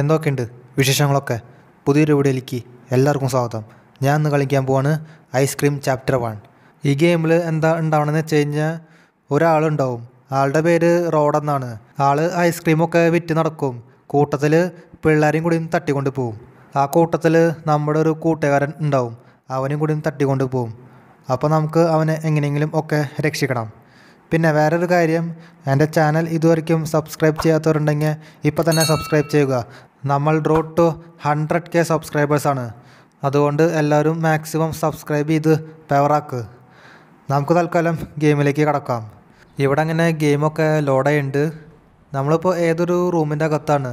എന്തൊക്കെയുണ്ട് വിശേഷങ്ങളൊക്കെ പുതിയൊരു വീഡിയോയിലേക്ക് എല്ലാവർക്കും സ്വാഗതം ഞാൻ ഇന്ന് കളിക്കാൻ പോവാണ് ഐസ്ക്രീം ചാപ്റ്റർ വൺ ഈ ഗെയിമിൽ എന്താ ഉണ്ടാവണമെന്ന് വെച്ച് കഴിഞ്ഞാൽ ഒരാളുണ്ടാവും ആളുടെ പേര് റോഡെന്നാണ് ആൾ ഐസ്ക്രീമൊക്കെ വിറ്റ് നടക്കും കൂട്ടത്തിൽ പിള്ളേരെയും കൂടിയും തട്ടിക്കൊണ്ട് പോവും ആ കൂട്ടത്തിൽ നമ്മുടെ ഒരു കൂട്ടുകാരൻ ഉണ്ടാവും അവനും കൂടിയും തട്ടിക്കൊണ്ട് പോവും അപ്പോൾ നമുക്ക് അവനെ എങ്ങനെയെങ്കിലും ഒക്കെ രക്ഷിക്കണം പിന്നെ വേറൊരു കാര്യം എൻ്റെ ചാനൽ ഇതുവരയ്ക്കും സബ്സ്ക്രൈബ് ചെയ്യാത്തവരുണ്ടെങ്കിൽ ഇപ്പോൾ തന്നെ സബ്സ്ക്രൈബ് ചെയ്യുക നമ്മൾ റോഡ് ടു ഹൺഡ്രഡ് കെ സബ്സ്ക്രൈബേഴ്സാണ് അതുകൊണ്ട് എല്ലാവരും മാക്സിമം സബ്സ്ക്രൈബ് ചെയ്ത് പവറാക്ക് നമുക്ക് തൽക്കാലം ഗെയിമിലേക്ക് കടക്കാം ഇവിടെ അങ്ങനെ ഗെയിമൊക്കെ ലോഡായുണ്ട് നമ്മളിപ്പോൾ ഏതൊരു റൂമിൻ്റെ അകത്താണ്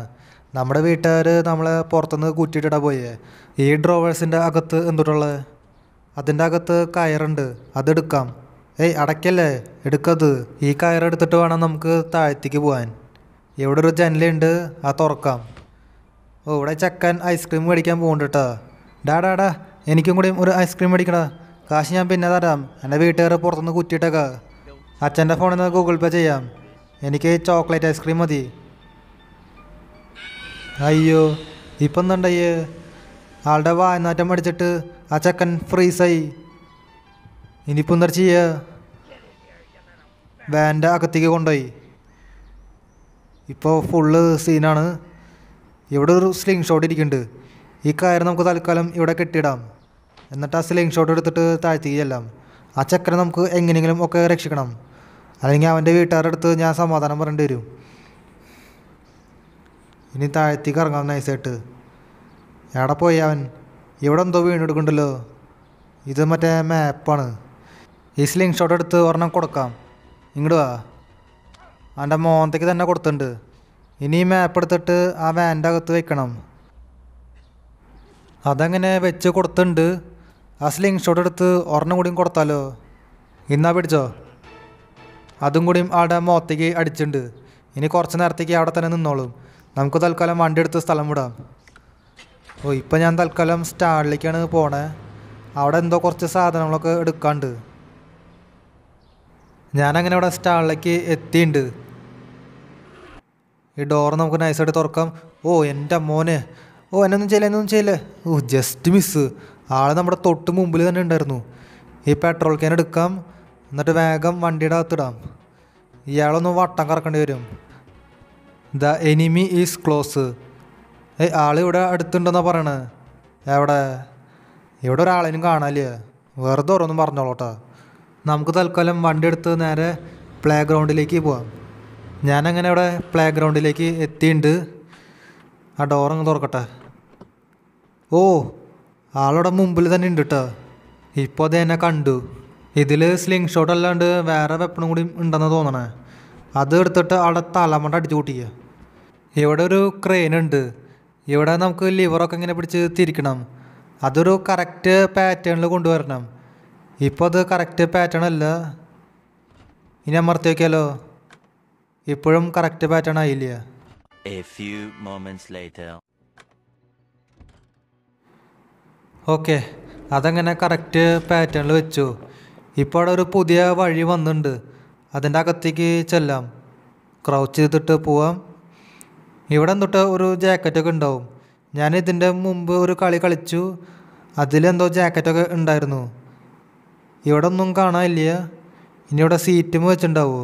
നമ്മുടെ വീട്ടുകാർ നമ്മളെ പുറത്തുനിന്ന് കൂട്ടിയിട്ടിടാ പോയേ ഈ ഡ്രോവേഴ്സിൻ്റെ അകത്ത് എന്തുട്ടുള്ളത് അതിൻ്റെ അകത്ത് കയറുണ്ട് അതെടുക്കാം ഏയ് അടയ്ക്കല്ലേ എടുക്കത് ഈ കയറെടുത്തിട്ട് വേണം നമുക്ക് താഴത്തേക്ക് പോകാൻ എവിടെ ഒരു ജനലുണ്ട് ആ തുറക്കാം ഓ ഇവിടെ ചക്കൻ ഐസ്ക്രീം മേടിക്കാൻ പോകുന്നുണ്ട് ഡാ ഡാ എനിക്കും കൂടി ഒരു ഐസ്ക്രീം മേടിക്കണോ കാശ് ഞാൻ പിന്നെ തരാം എൻ്റെ വീട്ടുകാർ പുറത്തുനിന്ന് കുറ്റിയിട്ടേക്ക അച്ഛൻ്റെ ഫോണിൽ നിന്ന് ഗൂഗിൾ പേ ചെയ്യാം എനിക്ക് ചോക്ലേറ്റ് ഐസ്ക്രീം മതി അയ്യോ ഇപ്പം എന്നുണ്ടയ്യേ ആളുടെ വായനാറ്റം അടിച്ചിട്ട് ആ ചക്കൻ ഫ്രീസായി ഇനിയിപ്പോൾ എന്താ ചെയ്യുക വാൻ്റെ അകത്തേക്ക് കൊണ്ടുപോയി ഇപ്പോൾ ഫുള്ള് സീനാണ് ഇവിടെ ഒരു സ്ലിംഗ് ഷോട്ട് ഇരിക്കുന്നുണ്ട് ഈ കയർ നമുക്ക് തൽക്കാലം ഇവിടെ കെട്ടിയിടാം എന്നിട്ട് ആ സ്ലിംഗ് ഷോട്ട് എടുത്തിട്ട് താഴ്ത്തേക്ക് ചെല്ലാം ആ ചക്കനെ നമുക്ക് എങ്ങനെയെങ്കിലും ഒക്കെ രക്ഷിക്കണം അല്ലെങ്കിൽ അവൻ്റെ വീട്ടുകാരുടെ അടുത്ത് ഞാൻ സമാധാനം പറയേണ്ടി വരും ഇനി താഴ്ത്തേക്ക് ഇറങ്ങാം നൈസായിട്ട് എവിടെ പോയി അവൻ ഇവിടെ എന്തോ വീണെടുക്കണ്ടല്ലോ ഇത് മറ്റേ മാപ്പാണ് ഈ സ്ലിങ് ഷോട്ട് എടുത്ത് ഒരെണ്ണം കൊടുക്കാം ഇങ്ങോട്ട് വാ അവൻ്റെ മോന്തയ്ക്ക് തന്നെ കൊടുത്തിട്ടുണ്ട് ഇനി മാപ്പ് എടുത്തിട്ട് ആ വാൻ്റെ അകത്ത് വെക്കണം അതങ്ങനെ വെച്ച് കൊടുത്തിട്ടുണ്ട് ആ സ്ലിങ് ഷോട്ട് എടുത്ത് ഒരെണ്ണം കൂടിയും കൊടുത്താലോ ഇന്നാ പിടിച്ചോ അതും കൂടിയും അവിടെ മോത്തേക്ക് അടിച്ചിട്ടുണ്ട് ഇനി കുറച്ച് നേരത്തേക്ക് അവിടെ തന്നെ നിന്നോളും നമുക്ക് തൽക്കാലം വണ്ടി എടുത്ത് സ്ഥലം വിടാം ഓ ഇപ്പം ഞാൻ തൽക്കാലം സ്റ്റാളിലേക്കാണ് പോണേ അവിടെ എന്തോ കുറച്ച് സാധനങ്ങളൊക്കെ എടുക്കാണ്ട് ഞാനങ്ങനെ ഇവിടെ സ്റ്റാളിലേക്ക് എത്തിയിട്ടുണ്ട് ഈ ഡോർ നമുക്ക് നൈസായിട്ട് തുറക്കാം ഓ എൻ്റെ മോനെ ഓ എന്നൊന്നും ചെയ്യില്ല എന്നൊന്നും ചെയ്യില്ലേ ഓ ജസ്റ്റ് മിസ് ആൾ നമ്മുടെ തൊട്ട് മുമ്പിൽ തന്നെ ഉണ്ടായിരുന്നു ഈ പെട്രോൾ ക്യാൻ എടുക്കാം എന്നിട്ട് വേഗം വണ്ടിയുടെ അകത്തിടാം ഇയാളൊന്ന് വട്ടം കറക്കേണ്ടി വരും ദ എനിമി ഈസ് ക്ലോസ് ഏയ് ആളിവിടെ അടുത്തുണ്ടെന്നാണ് പറയണേ എവിടെ ഇവിടെ ഒരാളെയും കാണാനില്ല വെറുതെ ഓരോന്നും പറഞ്ഞോളോട്ടാ നമുക്ക് തൽക്കാലം വണ്ടി എടുത്ത് നേരെ പ്ലേ ഗ്രൗണ്ടിലേക്ക് പോവാം ഞാനങ്ങനെ അവിടെ പ്ലേ ഗ്രൗണ്ടിലേക്ക് എത്തിയിട്ടുണ്ട് ആ ഡോറങ്ങ് തുറക്കട്ടെ ഓ ആളവിടെ മുമ്പിൽ തന്നെ ഉണ്ട് കേട്ടോ ഇപ്പോൾ അത് എന്നെ കണ്ടു ഇതിൽ സ്ലിംഗ് ഷോട്ട് അല്ലാണ്ട് വേറെ വെപ്പണും കൂടി ഉണ്ടെന്ന് തോന്നണേ അത് എടുത്തിട്ട് അവിടെ തലമണ്ട അടിച്ചു കൂട്ടിക്കുക ഇവിടെ ഒരു ക്രെയിൻ ഉണ്ട് ഇവിടെ നമുക്ക് ലിവറൊക്കെ ഇങ്ങനെ പിടിച്ച് തിരിക്കണം അതൊരു കറക്റ്റ് പാറ്റേണിൽ കൊണ്ടുവരണം ഇപ്പോൾ അത് കറക്റ്റ് പാറ്റേൺ അല്ല ഇനി അമർത്തി വയ്ക്കാലോ ഇപ്പോഴും കറക്റ്റ് പാറ്റേൺ ആയില്ല ഓക്കെ അതങ്ങനെ കറക്റ്റ് പാറ്റേണിൽ വെച്ചു ഇപ്പോൾ അവിടെ ഒരു പുതിയ വഴി വന്നിട്ടുണ്ട് അതിൻ്റെ അകത്തേക്ക് ചെല്ലാം ക്രൗച്ച് ചെയ്തിട്ട് പോവാം ഇവിടെ എന്തൊട്ട് ഒരു ജാക്കറ്റൊക്കെ ഉണ്ടാവും ഞാൻ ഇതിൻ്റെ മുമ്പ് ഒരു കളി കളിച്ചു അതിലെന്തോ ജാക്കറ്റൊക്കെ ഉണ്ടായിരുന്നു ഇവിടെ ഒന്നും കാണാനില്ല ഇനി ഇവിടെ സീറ്റും വെച്ചിട്ടുണ്ടാവോ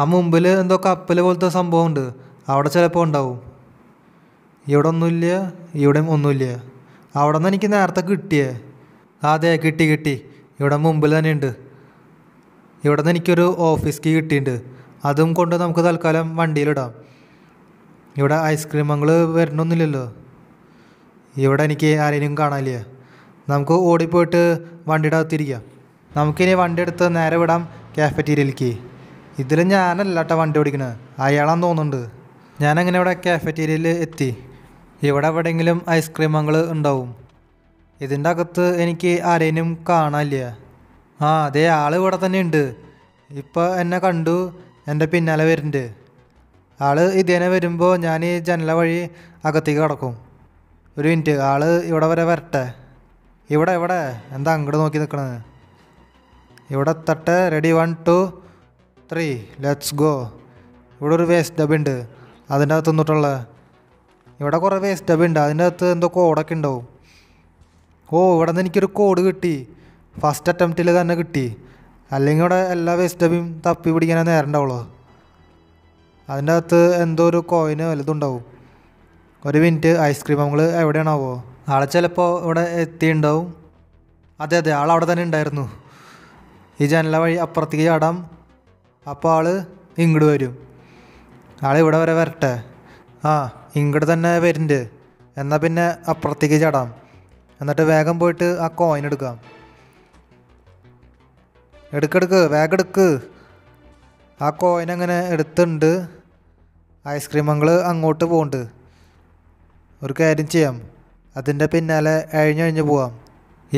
ആ മുമ്പിൽ എന്തോ കപ്പൽ പോലത്തെ സംഭവം ഉണ്ട് അവിടെ ചിലപ്പോൾ ഉണ്ടാവും ഇവിടെ ഒന്നുമില്ല ഇവിടെയും ഒന്നുമില്ല അവിടെ നിന്ന് എനിക്ക് നേരത്തെ കിട്ടിയേ അതെ കിട്ടി കിട്ടി ഇവിടെ മുമ്പിൽ തന്നെയുണ്ട് ഇവിടെ നിന്ന് എനിക്കൊരു ഓഫീസ് കീ കിട്ടിയിട്ടുണ്ട് അതും കൊണ്ട് നമുക്ക് തൽക്കാലം വണ്ടിയിലിടാം ഇവിടെ ഐസ്ക്രീമങ്ങൾ വരണമൊന്നുമില്ലല്ലോ ഇവിടെ എനിക്ക് ആരെയും കാണാനില്ല നമുക്ക് ഓടിപ്പോയിട്ട് വണ്ടിയുടെ അകത്തിരിക്കാം നമുക്കിനി വണ്ടി എടുത്ത് നേരെ വിടാം കാഫറ്റീരിയയിലേക്ക് ഇതിൽ ഞാനല്ല കേട്ടോ വണ്ടി ഓടിക്കണത് അയാളാന്ന് തോന്നുന്നുണ്ട് ഞാനങ്ങനെ ഇവിടെ കാഫറ്റീരിയയിൽ എത്തി ഇവിടെ എവിടെയെങ്കിലും ഐസ്ക്രീമങ്ങൾ ഉണ്ടാവും ഇതിൻ്റെ അകത്ത് എനിക്ക് ആരെയും കാണാനില്ല ആ അതേ ആൾ ഇവിടെ തന്നെ ഉണ്ട് ഇപ്പോൾ എന്നെ കണ്ടു എൻ്റെ പിന്നാലെ വരുന്നുണ്ട് ആൾ ഇതേനെ വരുമ്പോൾ ഞാൻ ഈ ജനല വഴി അകത്തേക്ക് കിടക്കും ഒരു മിനിറ്റ് ആൾ ഇവിടെ വരെ വരട്ടെ ഇവിടെ എവിടെ എന്താ അങ്ങോട്ട് നോക്കി നിൽക്കണത് ഇവിടെ തട്ട് ready one two three let's go ഇവിടെ ഒരു വേസ്റ്റ് ഡബ് ഉണ്ട് അതിൻ്റെ അകത്ത് നിന്നിട്ടുള്ള ഇവിടെ കുറേ വേസ്റ്റ് ഡബ് ഉണ്ട് അതിൻ്റെ അകത്ത് എന്തോ കോഡൊക്കെ ഉണ്ടാവും ഓ ഇവിടെ നിന്ന് എനിക്കൊരു കോഡ് കിട്ടി ഫസ്റ്റ് അറ്റംപ്റ്റിൽ തന്നെ കിട്ടി അല്ലെങ്കിൽ ഇവിടെ എല്ലാ വേസ്റ്റ് ഡബിയും തപ്പി പിടിക്കാൻ നേരം ഉണ്ടാവുള്ളൂ അതിൻ്റെ അകത്ത് എന്തോ ഒരു കോയിന് വലുതുണ്ടാവും ഒരു മിനിറ്റ് ഐസ്ക്രീം നമ്മൾ എവിടെയാണാവോ ആളെ ചിലപ്പോൾ ഇവിടെ എത്തിയിട്ടുണ്ടാവും അതെ അതെ ആൾ അവിടെ തന്നെ ഉണ്ടായിരുന്നു ഈ ജനല വഴി അപ്പുറത്തേക്ക് ചാടാം അപ്പോൾ ആൾ ഇങ്ങോട്ട് വരും ആൾ ഇവിടെ വരെ വരട്ടെ ആ ഇങ്ങോട്ട് തന്നെ വരുന്നുണ്ട് എന്നാൽ പിന്നെ അപ്പുറത്തേക്ക് ചാടാം എന്നിട്ട് വേഗം പോയിട്ട് ആ കോയിൻ എടുക്കാം എടുക്കെടുക്ക് വേഗം എടുക്ക് ആ കോയിൻ അങ്ങനെ എടുത്തുണ്ട് ഐസ്ക്രീം അങ്ങോട്ട് പോകുന്നുണ്ട് ഒരു കാര്യം ചെയ്യാം അതിൻ്റെ പിന്നാലെ അഴിഞ്ഞഴിഞ്ഞ് പോവാം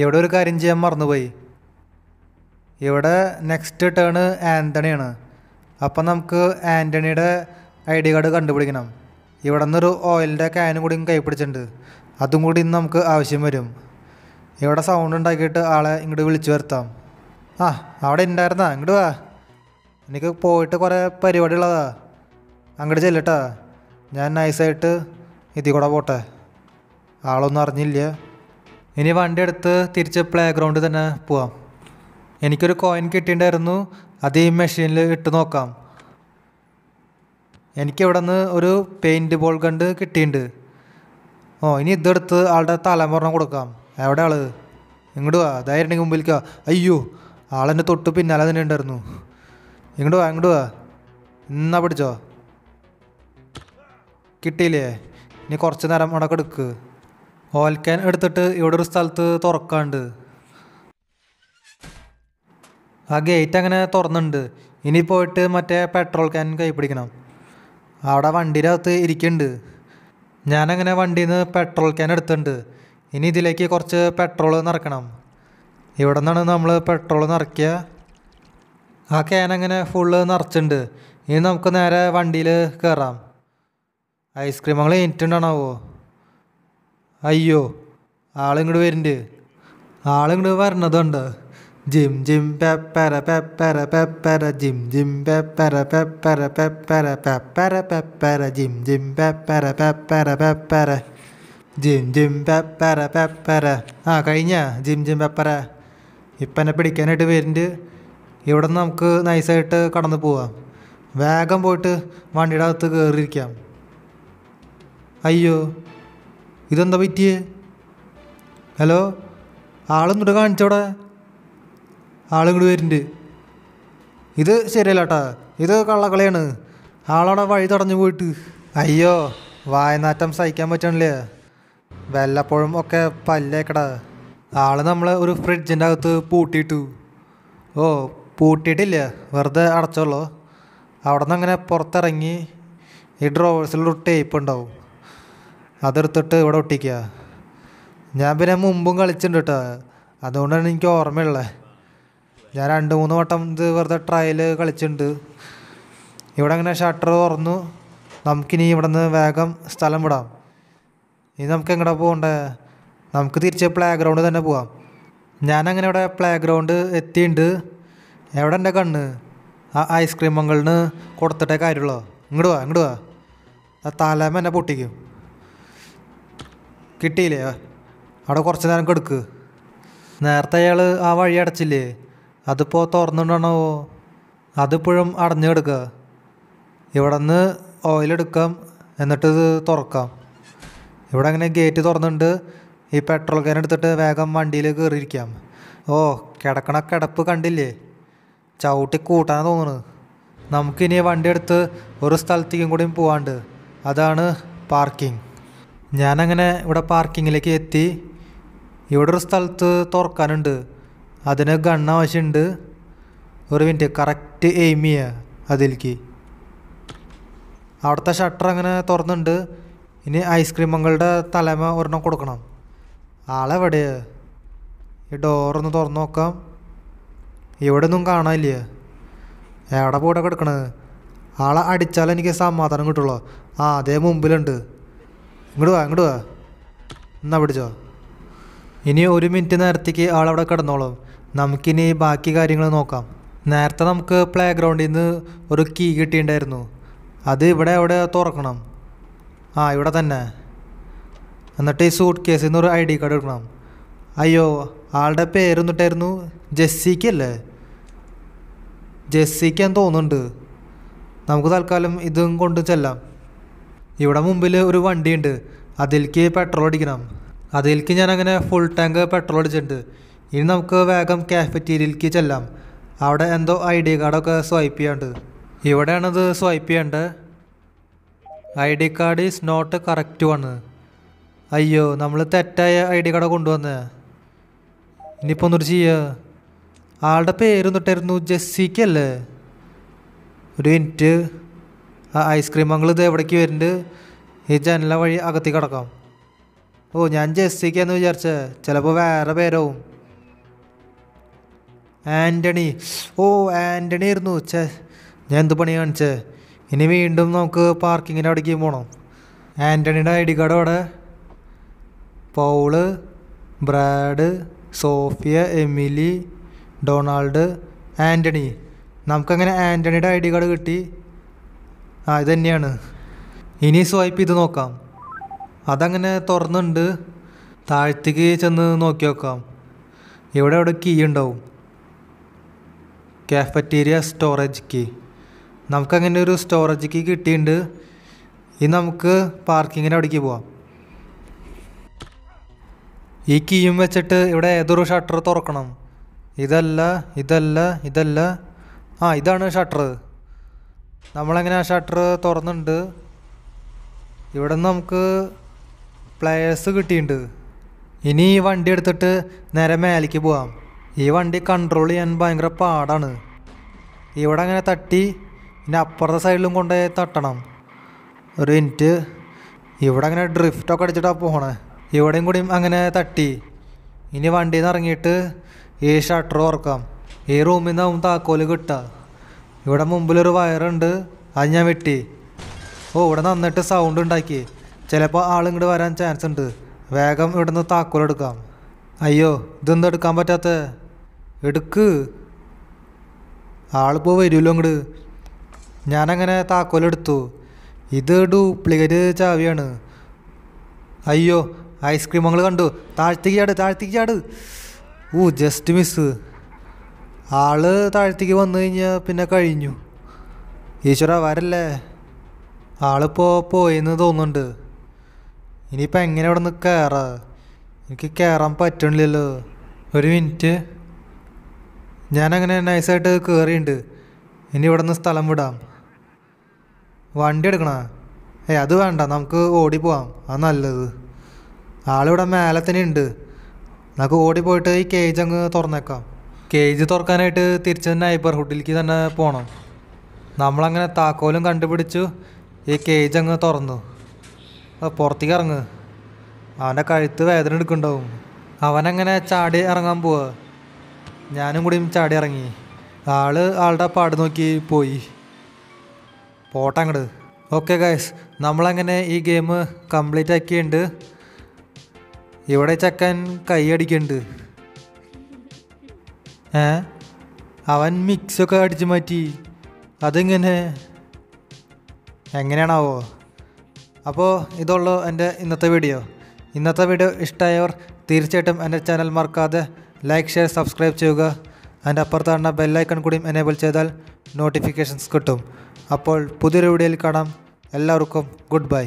ഇവിടെ ഒരു കാര്യം ചെയ്യാൻ മറന്നുപോയി ഇവിടെ നെക്സ്റ്റ് ടേണ് ആന്റണിയാണ് അപ്പം നമുക്ക് ആൻ്റണിയുടെ ഐ ഡി കാർഡ് കണ്ടുപിടിക്കണം ഇവിടെ നിന്നൊരു ഓയിലിൻ്റെ ക്യാനും കൂടി കൈപ്പിടിച്ചിട്ടുണ്ട് അതും കൂടി ഇന്ന് നമുക്ക് ആവശ്യം വരും ഇവിടെ സൗണ്ട് ഉണ്ടാക്കിയിട്ട് ആളെ ഇങ്ങോട്ട് വിളിച്ചു വരുത്താം ആ അവിടെ ഉണ്ടായിരുന്നാ ഇങ്ങോട്ട് വാ എനിക്ക് പോയിട്ട് കുറേ പരിപാടി ഉള്ളതാ അങ്ങോട്ട് ചെല്ലട്ടാ ഞാൻ നൈസായിട്ട് ഇതിൽ കൂടെ പോട്ടെ ആളൊന്നും അറിഞ്ഞില്ല ഇനി വണ്ടി എടുത്ത് തിരിച്ച് പ്ലേ ഗ്രൗണ്ടിൽ തന്നെ പോവാം എനിക്കൊരു കോയിൻ കിട്ടിയിട്ടുണ്ടായിരുന്നു അത് ഈ മെഷീനിൽ ഇട്ട് നോക്കാം എനിക്കിവിടെ നിന്ന് ഒരു പെയിൻറ് ബോൾ കണ്ട് കിട്ടിയിട്ടുണ്ട് ഓ ഇനി ഇതെടുത്ത് ആളുടെ തലമുറണം കൊടുക്കാം എവിടെ ആള് ഇങ്ങോട്ട് വാ അതായിരുന്നു മുമ്പിലേക്ക് അയ്യോ ആളെൻ്റെ തൊട്ട് പിന്നാലെ തന്നെ ഉണ്ടായിരുന്നു ഇങ്ങോട്ട് വാ ഇങ്ങോട്ട് വാ എന്നാ പിടിച്ചോ കിട്ടിയില്ലേ ഇനി കുറച്ച് നേരം അവിടെ എടുക്ക് ഓൽക്കാൻ എടുത്തിട്ട് ഇവിടെ ഒരു സ്ഥലത്ത് തുറക്കാണ്ട് ആ ഗേറ്റ് അങ്ങനെ തുറന്നിട്ടുണ്ട് ഇനി പോയിട്ട് മറ്റേ പെട്രോൾ ക്യാൻ കൈ പിടിക്കണം അവിടെ വണ്ടിയുടെ അകത്ത് ഇരിക്കുന്നുണ്ട് ഞാനങ്ങനെ വണ്ടിയിൽ നിന്ന് പെട്രോൾ ക്യാൻ എടുത്തിട്ടുണ്ട് ഇനി ഇതിലേക്ക് കുറച്ച് പെട്രോൾ നിറക്കണം ഇവിടെ നിന്നാണ് നമ്മൾ പെട്രോൾ നിറയ്ക്കുക ആ ക്യാൻ അങ്ങനെ ഫുള്ള് നിറച്ചിട്ടുണ്ട് ഇനി നമുക്ക് നേരെ വണ്ടിയിൽ കയറാം ഐസ്ക്രീമുകൾ എനിക്കുണ്ടാണാവോ അയ്യോ ആളിങ്ങോട്ട് വരുന്നുണ്ട് ആളിങ്ങോട്ട് വരണതുണ്ട് ജിം ജിം പെപ്പര പെപ്പര പെപ്പര ജിം ജിം പെപ്പര പെപ്പര പെപ്പര പെപ്പര പെപ്പര ജിം ജിം പെപ്പര പെപ്പര പെപ്പര ജിം ജിം പെപ്പര പെപ്പര ആ കഴിഞ്ഞ ജിം ജിം പെപ്പര ഇപ്പനെ പിടിക്കാനായിട്ട് വരുന്നുണ്ട് ഇവിടെ നിന്ന് നമുക്ക് നൈസായിട്ട് കടന്നു പോവാം വേഗം പോയിട്ട് വണ്ടിയുടെ അകത്ത് കയറിയിരിക്കാം അയ്യോ ഇതെന്താ പറ്റിയേ ഹലോ ആളൊന്നിട്ട് കാണിച്ചവിടെ ആളിങ്ങോട്ട് വരുന്നുണ്ട് ഇത് ശരിയല്ല കേട്ടാ ഇത് കള്ളക്കളിയാണ് ആളവിടെ വഴി തടഞ്ഞു പോയിട്ട് അയ്യോ വായനാറ്റം സഹിക്കാൻ പറ്റണില്ലേ വല്ലപ്പോഴും ഒക്കെ പല്ലേക്കടാ ആൾ നമ്മളെ ഒരു ഫ്രിഡ്ജിൻ്റെ അകത്ത് പൂട്ടിയിട്ടു ഓ പൂട്ടിയിട്ടില്ല വെറുതെ അടച്ചോളോ അവിടെ നിന്ന് അങ്ങനെ പുറത്തിറങ്ങി ഈ ഡ്രോവേഴ്സിലൊരു ടേപ്പ് ഉണ്ടാവും അതെടുത്തിട്ട് ഇവിടെ ഒട്ടിക്കുക ഞാൻ പിന്നെ മുമ്പും കളിച്ചിട്ടുണ്ട് കേട്ടോ അതുകൊണ്ടാണ് എനിക്ക് ഓർമ്മയുള്ളത് ഞാൻ രണ്ട് മൂന്ന് വട്ടം ഇത് വെറുതെ ട്രയൽ കളിച്ചിട്ടുണ്ട് ഇവിടെ അങ്ങനെ ഷട്ടർ തുറന്നു നമുക്കിനി ഇവിടെ നിന്ന് വേഗം സ്ഥലം വിടാം ഇനി നമുക്ക് എങ്ങോട്ടാ പോകണ്ടേ നമുക്ക് തിരിച്ച് പ്ലേ ഗ്രൗണ്ട് തന്നെ പോവാം ഞാനങ്ങനെ ഇവിടെ പ്ലേ ഗ്രൗണ്ട് എത്തിയിട്ടുണ്ട് എവിടെ എൻ്റെ കണ്ണ് ആ ഐസ്ക്രീം മംഗളിന് കൊടുത്തിട്ടേ കാര്യമുള്ളോ ഇങ്ങോട്ട് വാ ഇങ്ങോട്ട് വാ തലേമ എന്നെ പൊട്ടിക്കും കിട്ടിയില്ലേ അവിടെ കുറച്ച് നേരം കെടുക്ക് നേരത്തെ അയാൾ ആ വഴി അടച്ചില്ലേ അതിപ്പോൾ തുറന്നിട്ടുണ്ടാണോ അതിപ്പോഴും അടഞ്ഞു കിടക്കുക ഇവിടെ നിന്ന് ഓയിലെടുക്കാം എന്നിട്ട് ഇത് തുറക്കാം ഇവിടെ അങ്ങനെ ഗേറ്റ് തുറന്നിട്ട് ഈ പെട്രോൾ ക്യാൻ എടുത്തിട്ട് വേഗം വണ്ടിയിൽ കയറിയിരിക്കാം ഓ കിടക്കണ കിടപ്പ് കണ്ടില്ലേ ചവിട്ടി കൂട്ടാൻ തോന്നുന്നു നമുക്കിനി വണ്ടി എടുത്ത് ഒരു സ്ഥലത്തേക്കും കൂടിയും പോവാണ്ട് അതാണ് പാർക്കിംഗ് ഞാനങ്ങനെ ഇവിടെ പാർക്കിങ്ങിലേക്ക് എത്തി ഇവിടെ ഒരു സ്ഥലത്ത് തുറക്കാനുണ്ട് അതിന് ഗണ്ണ വശമുണ്ട് ഒരു മിനിറ്റ് കറക്റ്റ് എയിം ചെയ്യുക അതിലേക്ക് അവിടുത്തെ ഷട്ടർ അങ്ങനെ തുറന്നുണ്ട് ഇനി ഐസ്ക്രീമുകളുടെ തലമ ഒരെണ്ണം കൊടുക്കണം ആളെവിടെയാ ഈ ഡോറൊന്ന് തുറന്നു നോക്കാം ഇവിടെ ഒന്നും കാണാനില്ല എവിടെ പോയിട്ട് കിടക്കണത് ആളെ അടിച്ചാൽ എനിക്ക് സമാധാനം കിട്ടുള്ളൂ ആ അതേ മുമ്പിലുണ്ട് ഇങ്ങോട്ട് വാ ഇങ്ങോട്ട് വാ എന്നാ പിടിച്ചോ ഇനി ഒരു മിനിറ്റ് നേരത്തേക്ക് ആളവിടെ കിടന്നോളും നമുക്കിനി ബാക്കി കാര്യങ്ങൾ നോക്കാം നേരത്തെ നമുക്ക് പ്ലേ ഗ്രൗണ്ടിൽ നിന്ന് ഒരു കീ കിട്ടിയിട്ടുണ്ടായിരുന്നു അത് ഇവിടെ എവിടെ തുറക്കണം ആ ഇവിടെ തന്നെ എന്നിട്ട് ഈ സൂട്ട് കേസിൽ നിന്ന് ഒരു ഐ ഡി കാർഡ് എടുക്കണം അയ്യോ ആളുടെ പേര് എന്നിട്ടായിരുന്നു ജെസ്സിക്ക് അല്ലേ ജെസ്സിക്ക് എന്ന് തോന്നുന്നുണ്ട് നമുക്ക് തൽക്കാലം ഇതും കൊണ്ട് ചെല്ലാം ഇവിടെ മുമ്പിൽ ഒരു വണ്ടിയുണ്ട് അതിലേക്ക് പെട്രോൾ അടിക്കണം അതിലേക്ക് ഞാൻ അങ്ങനെ ഫുൾ ടാങ്ക് പെട്രോൾ അടിച്ചിട്ടുണ്ട് ഇനി നമുക്ക് വേഗം കാഫറ്റീരിയലേക്ക് ചെല്ലാം അവിടെ എന്തോ ഐ ഡി കാർഡൊക്കെ സ്വൈപ്പ് ചെയ്യാണ്ട് ഇവിടെയാണത് സ്വൈപ്പ് ചെയ്യേണ്ടത് ID card is not correct one അയ്യോ നമ്മൾ തെറ്റായ ഐ ഡി കാർഡ് കൊണ്ടുവന്നത് ഇനിയിപ്പോൾ ഒന്നൊരു ചെയ്യുക ആളുടെ പേര് തൊട്ടായിരുന്നു ജെസ്സിക്ക് അല്ലേ ഒരു മിനിറ്റ് ആ ഐസ്ക്രീം മംഗൾ ഇത് എവിടേക്ക് വരുന്നുണ്ട് ഈ ജനല വഴി അകത്തി കിടക്കാം ഓ ഞാൻ ജെസ്സിക്കാന്ന് വിചാരിച്ചേ ചിലപ്പോൾ വേറെ പേരാവും ആൻ്റണി ഓ ആൻ്റണി ആയിരുന്നു ചേ ഞാൻ എന്ത് പണി കാണിച്ചേ ഇനി വീണ്ടും നമുക്ക് പാർക്കിങ്ങിൻ്റെ അവിടേക്ക് പോകണം ആൻ്റണിയുടെ ഐ ഡി കാർഡ് അവിടെ Paul Brad Sophia Emily Donald Antony നമുക്കങ്ങനെ ആൻ്റണിയുടെ ഐ ഡി കാർഡ് കിട്ടി ആ ഇത് തന്നെയാണ് ഇനി സ്വൈപ്പ് ചെയ്ത് നോക്കാം അതങ്ങനെ തുറന്നുണ്ട് താഴ്ത്തേക്ക് ചെന്ന് നോക്കി നോക്കാം ഇവിടെ അവിടെ കീ ഉണ്ടാവും കാഫറ്റീരിയ സ്റ്റോറേജ് കീ നമുക്കങ്ങനെ ഒരു സ്റ്റോറേജ് കീ കിട്ടിയിട്ടുണ്ട് ഇനി നമുക്ക് പാർക്കിങ്ങിന് അവിടേക്ക് പോവാം ഈ കീയും വെച്ചിട്ട് ഇവിടെ ഏതൊരു ഷട്ടർ തുറക്കണം ഇതല്ല ഇതല്ല ഇതല്ല ആ ഇതാണ് ഷട്ടർ നമ്മളങ്ങനെ ആ ഷട്ടർ തുറന്നുണ്ട് ഇവിടെ നിന്ന് നമുക്ക് പ്ലേയേഴ്സ് കിട്ടിയിട്ടുണ്ട് ഇനി ഈ വണ്ടി എടുത്തിട്ട് നേരെ മേലേക്ക് പോവാം ഈ വണ്ടി കൺട്രോൾ ചെയ്യാൻ ഭയങ്കര പാടാണ് ഇവിടെ അങ്ങനെ തട്ടി പിന്നെ അപ്പുറത്തെ സൈഡിലും കൊണ്ടുപോയി തട്ടണം ഒരു മിനിറ്റ് ഇവിടെ അങ്ങനെ ഡ്രിഫ്റ്റൊക്കെ അടിച്ചിട്ടാണ് പോകണേ ഇവിടെയും കൂടി അങ്ങനെ തട്ടി ഇനി വണ്ടിയിൽ നിന്ന് ഇറങ്ങിയിട്ട് ഈ ഷട്ടർ തുറക്കാം ഈ റൂമിൽ ആവും താക്കോല് കിട്ടുക ഇവിടെ മുമ്പിലൊരു വയറുണ്ട് അത് ഞാൻ വെട്ടി ഓ ഇവിടെ നന്നിട്ട് സൗണ്ട് ഉണ്ടാക്കി ചിലപ്പോൾ ആളിങ്ങോട്ട് വരാൻ ചാൻസ് ഉണ്ട് വേഗം നിന്ന് താക്കോലെടുക്കാം അയ്യോ ഇതൊന്നും എടുക്കാൻ പറ്റാത്ത എടുക്ക് ആളിപ്പോൾ വരുമല്ലോ അങ്ങോട്ട് ഞാനങ്ങനെ താക്കോലെടുത്തു ഇത് ഡ്യൂപ്ലിക്കേറ്റ് ചാവിയാണ് അയ്യോ ഐസ്ക്രീം ഞങ്ങൾ കണ്ടു താഴ്ത്തേക്ക് ചാട് താഴ്ത്തേക്ക് ചാട് ഊ ജസ്റ്റ് മിസ് ആള് താഴ്ത്തേക്ക് വന്നു കഴിഞ്ഞാൽ പിന്നെ കഴിഞ്ഞു ഈശ്വര വരല്ലേ ആളിപ്പോൾ പോയെന്ന് തോന്നുന്നുണ്ട് ഇനിയിപ്പോൾ എങ്ങനെ ഇവിടെ നിന്ന് കയറാ എനിക്ക് കയറാൻ പറ്റണില്ലല്ലോ ഒരു മിനിറ്റ് ഞാനങ്ങനെ നൈസായിട്ട് കയറിയിട്ടുണ്ട് ഇനി ഇവിടെ നിന്ന് സ്ഥലം വിടാം വണ്ടി എടുക്കണോ ഏയ് അത് വേണ്ട നമുക്ക് പോവാം അത് നല്ലത് ആളിവിടെ മേലെ തന്നെ ഉണ്ട് നമുക്ക് ഓടിപ്പോയിട്ട് ഈ കേജ് അങ്ങ് തുറന്നേക്കാം കേജ് തുറക്കാനായിട്ട് തിരിച്ച് നൈബർഹുഡിലേക്ക് തന്നെ പോകണം നമ്മളങ്ങനെ താക്കോലും കണ്ടുപിടിച്ചു ഈ കേജ് അങ്ങ് തുറന്നു പുറത്തേക്ക് ഇറങ്ങ് അവൻ്റെ കഴുത്ത് വേദന എടുക്കുന്നുണ്ടാവും അവനങ്ങനെ ചാടി ഇറങ്ങാൻ പോവുക ഞാനും കൂടി ചാടി ഇറങ്ങി ആള് ആളുടെ പാട് നോക്കി പോയി പോട്ടങ്ങട് ഓക്കെ ഗായ്സ് നമ്മളങ്ങനെ ഈ ഗെയിം കംപ്ലീറ്റ് ആക്കിയുണ്ട് ഇവിടെ ചക്കൻ കൈയടിക്കുന്നുണ്ട് ഏ അവൻ മിക്സൊക്കെ അടിച്ച് മാറ്റി അതിങ്ങനെ എങ്ങനെയാണാവോ അപ്പോൾ ഇതുള്ളൂ എൻ്റെ ഇന്നത്തെ വീഡിയോ ഇന്നത്തെ വീഡിയോ ഇഷ്ടമായവർ തീർച്ചയായിട്ടും എൻ്റെ ചാനൽ മറക്കാതെ ലൈക്ക് ഷെയർ സബ്സ്ക്രൈബ് ചെയ്യുക അതിൻ്റെ അപ്പുറത്ത് കാണുന്ന ബെല്ലൈക്കൺ കൂടി എനേബിൾ ചെയ്താൽ നോട്ടിഫിക്കേഷൻസ് കിട്ടും അപ്പോൾ പുതിയൊരു വീഡിയോയിൽ കാണാം എല്ലാവർക്കും ഗുഡ് ബൈ